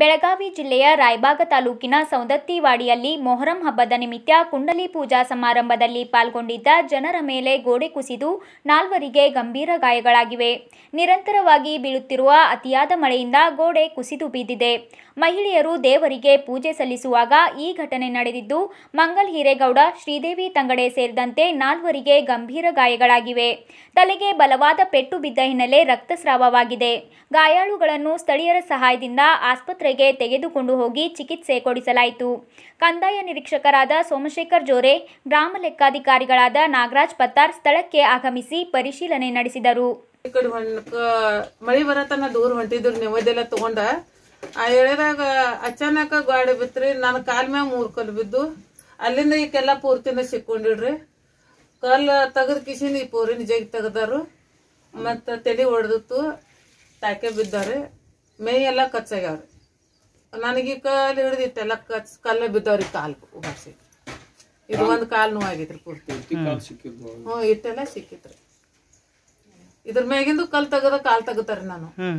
ಬೆಳಗಾವಿ ಜಿಲ್ಲೆಯ ರಾಯಬಾಗ ತಾಲೂಕಿನ ಸೌದತ್ತಿವಾಡಿಯಲ್ಲಿ ಮೊಹರಂ ಹಬ್ಬದ ನಿಮಿತ್ತ ಕುಂಡಲಿ ಪೂಜಾ ಸಮಾರಂಭದಲ್ಲಿ ಪಾಲ್ಗೊಂಡಿದ್ದ ಜನರ ಮೇಲೆ ಗೋಡೆ ಕುಸಿದು ನಾಲ್ವರಿಗೆ ಗಂಭೀರ ಗಾಯಗಳಾಗಿವೆ ನಿರಂತರವಾಗಿ ಬೀಳುತ್ತಿರುವ ಅತಿಯಾದ ಮಳೆಯಿಂದ ಗೋಡೆ ಕುಸಿದು ಬಿದ್ದಿದೆ ಮಹಿಳೆಯರು ದೇವರಿಗೆ ಪೂಜೆ ಸಲ್ಲಿಸುವಾಗ ಈ ಘಟನೆ ನಡೆದಿದ್ದು ಮಂಗಲ್ ಹಿರೇಗೌಡ ಶ್ರೀದೇವಿ ತಂಗಡೆ ಸೇರಿದಂತೆ ನಾಲ್ವರಿಗೆ ಗಂಭೀರ ಗಾಯಗಳಾಗಿವೆ ತಲೆಗೆ ಬಲವಾದ ಪೆಟ್ಟು ಬಿದ್ದ ಹಿನ್ನೆಲೆ ರಕ್ತಸ್ರಾವವಾಗಿದೆ ಗಾಯಾಳುಗಳನ್ನು ಸ್ಥಳೀಯರ ಸಹಾಯದಿಂದ ಆಸ್ಪತ್ರೆ ಆಸ್ಪತ್ರೆಗೆ ತೆಗೆದುಕೊಂಡು ಹೋಗಿ ಚಿಕಿತ್ಸೆ ಕೊಡಿಸಲಾಯಿತು ಕಂದಾಯ ನಿರೀಕ್ಷಕರಾದ ಸೋಮಶೇಖರ್ ಜೋರೆ ಗ್ರಾಮ ಲೆಕ್ಕಾಧಿಕಾರಿಗಳಾದ ನಾಗರಾಜ್ ಪತ್ತಾರ್ ಸ್ಥಳಕ್ಕೆ ಆಗಮಿಸಿ ಪರಿಶೀಲನೆ ನಡೆಸಿದರು ಮಳೆ ಬರತನ ದೂರ ಹೊಂಟಿದ್ರು ನೆವದೆಲ್ಲ ತಗೊಂಡ ಆ ಅಚಾನಕ ಗಾಡಿ ಬಿತ್ರಿ ನಾನು ಕಾಲ್ ಮ್ಯಾಗ ಮೂರ್ ಕಲ್ ಬಿದ್ದು ಅಲ್ಲಿಂದ ಈಕೆಲ್ಲ ಪೂರ್ತಿನ ಸಿಕ್ಕೊಂಡಿಡ್ರಿ ಕಲ್ ತೆಗದ್ ಕಿಶಿನ ಈ ಪೂರಿನ ಜಗ್ ತೆಗ್ದಾರು ಮತ್ತ ತಲೆ ಹೊಡೆದಿತ್ತು ತಾಕೆ ಬಿದ್ದಾರೆ ಮೇಯೆಲ್ಲ ಎಲ್ಲ ಕಚ್ಚಾಗ್ಯಾವ್ರಿ ನನಗೆ ಕಾಲು ಹಿಡಿದಿತ್ತು ಕಚ್ ಕಲ್ಲ ಬಿದ್ದವ್ರಿಗೆ ಕಾಲು ಒಬ್ಬರ್ಸಿ ಇದು ಒಂದು ಕಾಲು ನೋವಾಗಿತ್ರಿ ಪೂರ್ತಿ ಹ್ಞೂ ಇಟ್ಟೆಲ್ಲ ಸಿಕ್ಕಿತ್ರಿ ಇದ್ರ ಮ್ಯಾಗಿಂದು ಕಲ್ ತೆಗದ ಕಾಲ್ ತಗತಾರ ನಾನು